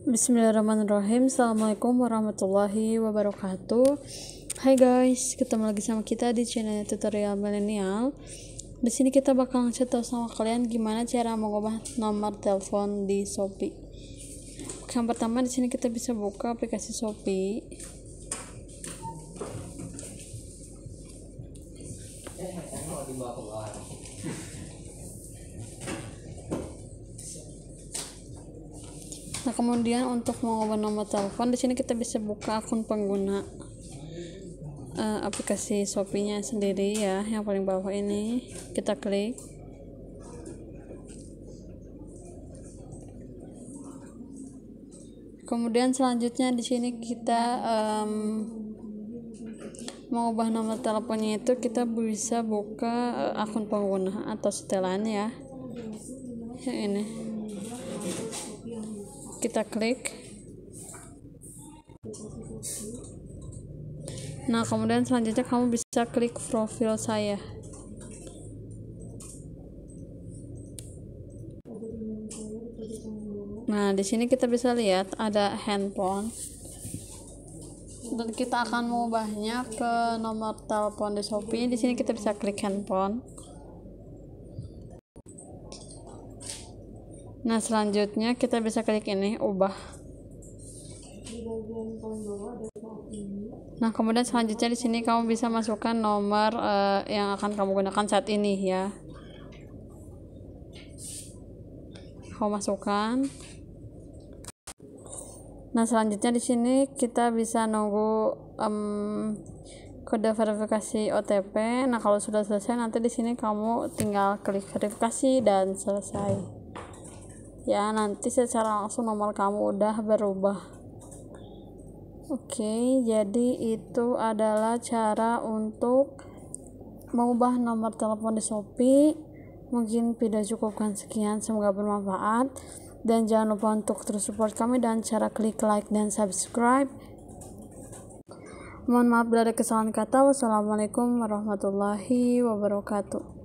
Bismillahirrahmanirrahim Assalamualaikum warahmatullahi wabarakatuh Hai guys, ketemu lagi sama kita di channel tutorial milenial Di sini kita bakal ngecat sama kalian gimana cara mengubah nomor telepon di Shopee Yang pertama di sini kita bisa buka aplikasi Shopee Nah, kemudian untuk mengubah nomor telepon di sini kita bisa buka akun pengguna uh, aplikasi Shopee-nya sendiri ya, yang paling bawah ini kita klik. Kemudian selanjutnya di sini kita um, mengubah nomor teleponnya itu kita bisa buka eh, akun pengguna atau setelan ya. Yang ini kita klik nah kemudian selanjutnya kamu bisa klik profil saya nah di sini kita bisa lihat ada handphone dan kita akan mengubahnya ke nomor telepon di Shopee di sini kita bisa klik handphone Nah, selanjutnya kita bisa klik ini, ubah. Nah, kemudian selanjutnya di sini kamu bisa masukkan nomor uh, yang akan kamu gunakan saat ini ya. Kamu masukkan. Nah, selanjutnya di sini kita bisa nunggu um, kode verifikasi OTP. Nah, kalau sudah selesai nanti di sini kamu tinggal klik verifikasi dan selesai ya nanti secara langsung nomor kamu udah berubah Oke, jadi itu adalah cara untuk mengubah nomor telepon di Shopee. Mungkin video cukupkan sekian, semoga bermanfaat. Dan jangan lupa untuk terus support kami dan cara klik like dan subscribe. Mohon maaf bila ada kesalahan kata. Wassalamualaikum warahmatullahi wabarakatuh.